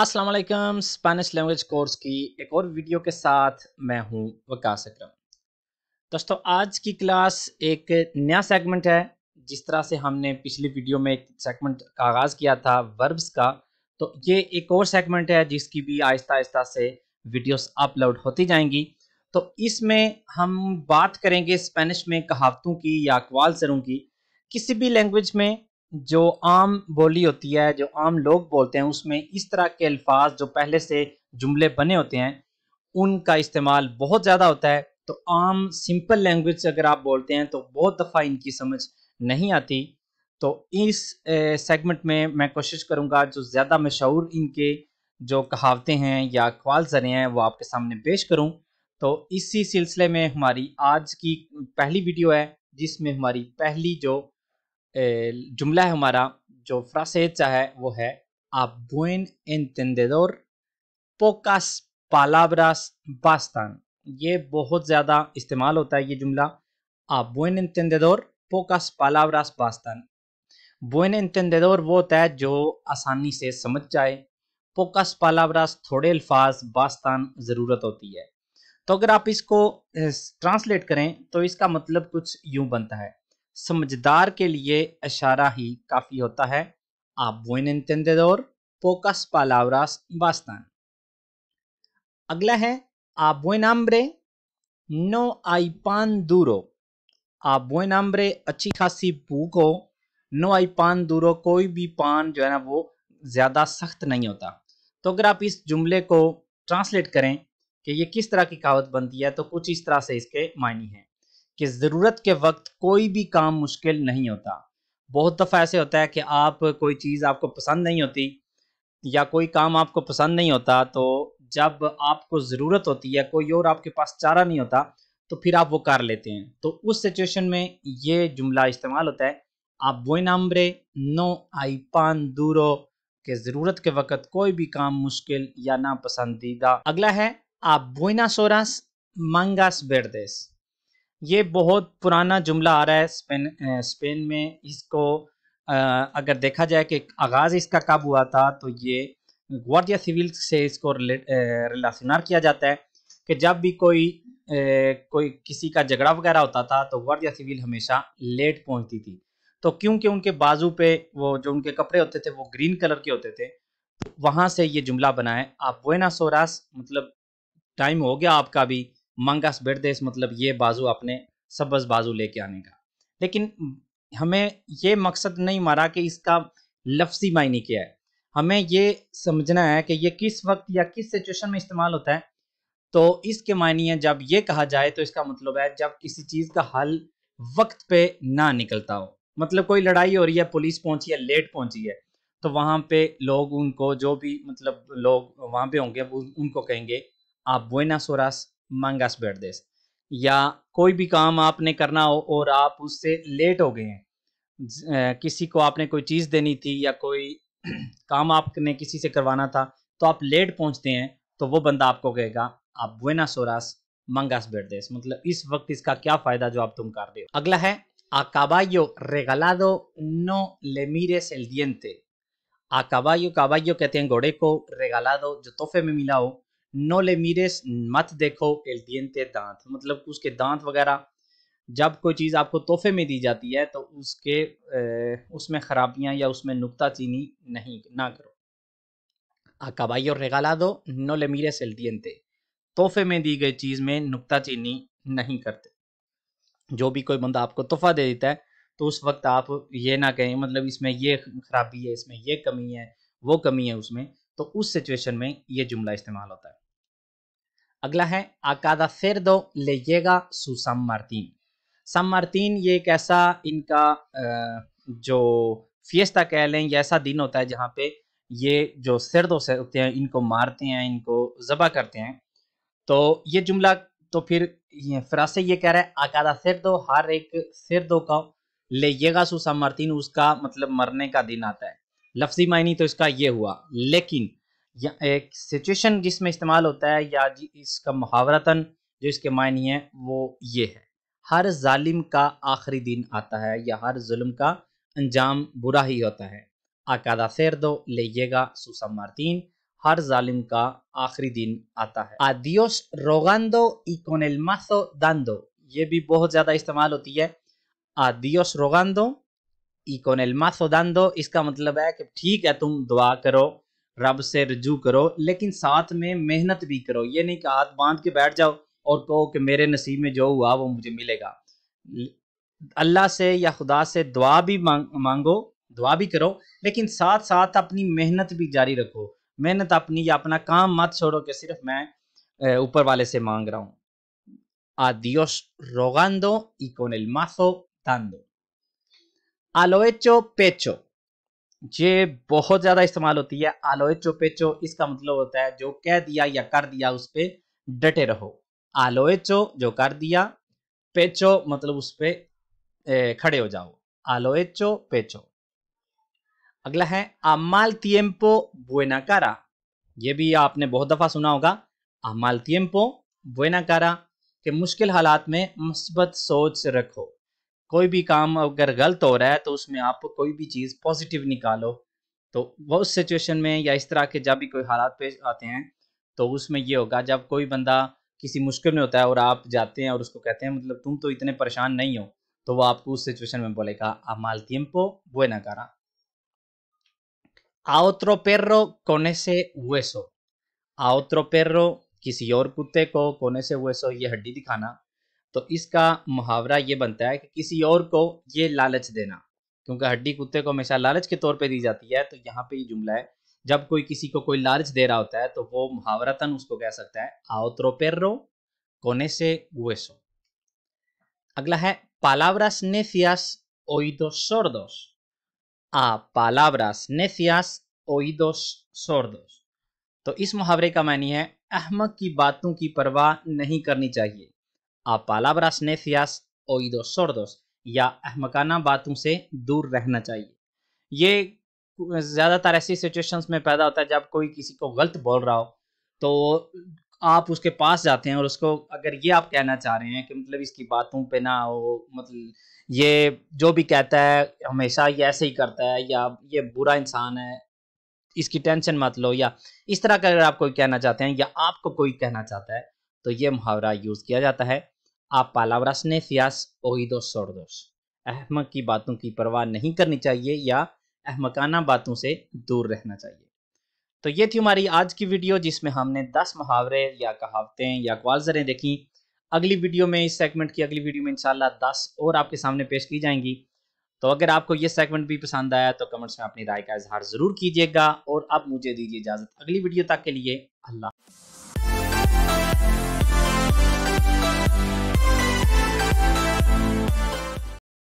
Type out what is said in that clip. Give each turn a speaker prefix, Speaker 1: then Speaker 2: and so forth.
Speaker 1: अस्सलाम वालेकुम Spanish language course की एक और वीडियो के साथ मैं हूं वकास अक्रम दोस्तों आज की क्लास एक नया सेगमेंट है जिस तरह से हमने पिछली वीडियो में एक सेगमेंट का आगाज़ किया था वर्ब्स का तो ये एक और सेगमेंट है जिसकी भी आहिस्ता आहिस्ता से वीडियोस अपलोड होती जाएंगी तो इसमें हम बात करेंगे स्पेनिश में कहावतों की या अकवाल सरों की किसी भी लैंग्वेज में जो आम बोली होती है जो आम लोग बोलते हैं उसमें इस तरह के अल्फाज जो पहले से जुमले बने होते हैं उनका इस्तेमाल बहुत ज़्यादा होता है तो आम सिंपल लैंग्वेज से अगर आप बोलते हैं तो बहुत दफ़ा इनकी समझ नहीं आती तो इस सेगमेंट में मैं कोशिश करूँगा जो ज़्यादा मशहूर इनके जो कहावतें हैं या अखवाल ज़रे हैं वो आपके सामने पेश करूँ तो इसी सिलसिले में हमारी आज की पहली वीडियो है जिसमें हमारी पहली जो जुमला है हमारा जो फ्रासेचा है वो है a buen entendedor पोकास पालाब्रास बास्तान ये बहुत ज़्यादा इस्तेमाल होता है ये जुमला a buen entendedor pocas palabras bastan buen entendedor वो होता है जो आसानी से समझ जाए पोकास पालाब्रास थोड़े अल्फाज बास्तान ज़रूरत होती है तो अगर आप इसको ट्रांसलेट करें तो इसका मतलब कुछ यूं बनता है समझदार के लिए इशारा ही काफ़ी होता है आप buen entendedor पोकस पालावरास bastan अगला है आप buen hambre no hay pan duro a buen hambre अच्छी खासी भूख हो नो आई पान दूरो कोई भी पान जो है ना वो ज़्यादा सख्त नहीं होता तो अगर आप इस जुमले को ट्रांसलेट करें कि ये किस तरह की कहावत बनती है तो कुछ इस तरह से इसके मायने हैं कि ज़रूरत के वक्त कोई भी काम मुश्किल नहीं होता बहुत दफ़ा ऐसे होता है कि आप कोई चीज़ आपको पसंद नहीं होती या कोई काम आपको पसंद नहीं होता तो जब आपको ज़रूरत होती है कोई और आपके पास चारा नहीं होता तो फिर आप वो कर लेते हैं तो उस सिचुएशन में ये जुमला इस्तेमाल होता है आप वो नामरे नो आई पान दूरो के ज़रूरत के वक़्त कोई भी काम मुश्किल या ना पसंदीदा अगला है आप बोइना सोरास मांगास बेरदेस ये बहुत पुराना जुमला आ रहा है स्पेन स्पेन में इसको अगर देखा जाए कि आगाज़ इसका कब हुआ था तो ये गुआर्डिया सिविल से इसको रिलासनार किया जाता है कि जब भी कोई ए, कोई किसी का झगड़ा वगैरह होता था तो गुआर्डिया सिविल हमेशा लेट पहुंचती थी तो क्योंकि उनके बाजू पे वो जो उनके कपड़े होते थे वो ग्रीन कलर के होते थे तो वहाँ से ये जुमला बनाए आप बुना सोरास मतलब टाइम हो गया आपका भी मंगस बिरदेस मतलब ये बाजू अपने सबज बाजू लेके आने का लेकिन हमें ये मकसद नहीं मारा कि इसका लफ्जी मायने क्या है हमें ये समझना है कि ये किस वक्त या किस सिचुएशन में इस्तेमाल होता है तो इसके मायने हैं जब ये कहा जाए तो इसका मतलब है जब किसी चीज़ का हल वक्त पे ना निकलता हो मतलब कोई लड़ाई हो रही है पुलिस पहुंची है लेट पहुंची है तो वहां पे लोग उनको जो भी मतलब लोग वहां पे होंगे उनको कहेंगे आप सोरास मंग अस या कोई भी काम आपने करना हो और आप उससे लेट हो गए हैं किसी को आपने कोई चीज़ देनी थी या कोई काम आपने किसी से करवाना था तो आप लेट पहुंचते हैं तो वो बंदा आपको कहेगा आप बुना सोरास मंगास बैठ देस मतलब इस वक्त इसका क्या फ़ायदा जो आप तुम कर रहे हो अगला है आकाबाइयो रेगलादो नो no le mires el कहते हैं घोड़े को रेगलादो जो तोहफे में मिला हो नो ले मीरेस मत देखो एल diente दांत मतलब उसके दांत वगैरह जब कोई चीज़ आपको तोहफे में दी जाती है तो उसके उसमें खराबियां या उसमें नुकता चीनी नहीं ना करो और कबाइयो दो नो ले मीरेस el diente तोहफे में दी गई चीज़ में नुकता चीनी नहीं करते जो भी कोई बंदा आपको तोहफा दे देता है तो उस वक्त आप ये ना कहें मतलब इसमें ये खराबी है इसमें ये कमी है वो कमी है उसमें तो उस सिचुएशन में ये जुमला इस्तेमाल होता है अगला है आकादा फिर दो लेगा सु सम मार्तिन सम मार्तीन ये एक ऐसा इनका जो फियस्ता कह लें या ऐसा दिन होता है जहाँ पे ये जो दो से होते हैं इनको मारते हैं इनको जबा करते हैं तो ये जुमला तो फिर फ्रास ये कह रहा है आकादा दो हर एक सिर दो का लेगा सुसा मार्तीन उसका मतलब मरने का दिन आता है लफ्जी मायनी तो इसका ये हुआ लेकिन या एक सिचुएशन जिसमें इस्तेमाल होता है या इसका मुहावरतन जो इसके मायने हैं वो ये है हर जालिम का आखिरी दिन आता है या हर जुल्म का अंजाम बुरा ही होता है आकादा फेर दो लेगा सुसा मार्तीन हर जालिम का आखिरी दिन आता है आदियोस रोगांदो y con el ये भी बहुत ज़्यादा इस्तेमाल होती है आदियोस रोगांदो y con el mazo dando इसका मतलब है कि ठीक है तुम दुआ करो रब से रजू करो लेकिन साथ में मेहनत भी करो ये नहीं कि हाथ बांध के बैठ जाओ और कहो कि मेरे नसीब में जो हुआ वो मुझे मिलेगा अल्लाह से या खुदा से दुआ भी मांग, मांगो दुआ भी करो लेकिन साथ साथ अपनी मेहनत भी जारी रखो मेहनत अपनी या अपना काम मत छोड़ो कि सिर्फ मैं ऊपर वाले से मांग रहा हूँ adiós रोगान दो con माफो आलोएचो पेचो ये बहुत ज़्यादा इस्तेमाल होती है आलोय चोपेचो इसका मतलब होता है जो कह दिया या कर दिया उस पर डटे रहो आलोए चो जो कर दिया पेचो मतलब उस पर खड़े हो जाओ आलोए चो पेचो अगला है अमाल तियम्पो कारा ये भी आपने बहुत दफ़ा सुना होगा अमाल तियम्पो कारा के मुश्किल हालात में मुस्बत सोच रखो कोई भी काम अगर गलत हो रहा है तो उसमें आप कोई भी चीज़ पॉजिटिव निकालो तो वो उस सिचुएशन में या इस तरह के जब भी कोई हालात पेश आते हैं तो उसमें ये होगा जब कोई बंदा किसी मुश्किल में होता है और आप जाते हैं और उसको कहते हैं मतलब तुम तो इतने परेशान नहीं हो तो वो आपको उस सिचुएशन में बोलेगा अमाल tiempo वो ना करा आउत्रो पेर्रो कोने से हुए सो आउत्रो पेर्रो किसी और कुत्ते को कोने से हुए सो ये हड्डी दिखाना तो इसका मुहावरा ये बनता है कि किसी और को ये लालच देना क्योंकि हड्डी कुत्ते को हमेशा लालच के तौर पे दी जाती है तो यहाँ पे ये जुमला है जब कोई किसी को कोई लालच दे रहा होता है तो वो मुहावरतन उसको कह सकता है आओत्रो पेर्रो कोने से हुएसो अगला है पालावरास नेफियास ओइदोस सोर्दोस आ पालावरास नेफियास ओइदोस सोर्दोस तो इस मुहावरे का मानी है अहमक की बातों की परवाह नहीं करनी चाहिए a palabras necias, oídos sordos या अहमकाना बातों से दूर रहना चाहिए ये ज़्यादातर ऐसी सिचुएशंस में पैदा होता है जब कोई किसी को गलत बोल रहा हो तो आप उसके पास जाते हैं और उसको अगर ये आप कहना चाह रहे हैं कि मतलब इसकी बातों पे ना हो मतलब ये जो भी कहता है हमेशा ये ऐसे ही करता है या ये बुरा इंसान है इसकी टेंशन मत लो या इस तरह का अगर आप कोई कहना चाहते हैं या आपको कोई कहना चाहता है तो ये मुहावरा यूज किया जाता है आप पालावरास सियास ओहिदो सोर्दोस अहमक की बातों की परवाह नहीं करनी चाहिए या अहमकाना बातों से दूर रहना चाहिए तो ये थी हमारी आज की वीडियो जिसमें हमने 10 मुहावरे या कहावतें या ग्वालजरें देखी अगली वीडियो में इस सेगमेंट की अगली वीडियो में इंशाल्लाह 10 और आपके सामने पेश की जाएंगी तो अगर आपको ये सेगमेंट भी पसंद आया तो कमेंट्स में अपनी राय का इजहार ज़रूर कीजिएगा और अब मुझे दीजिए इजाज़त अगली वीडियो तक के लिए अल्लाह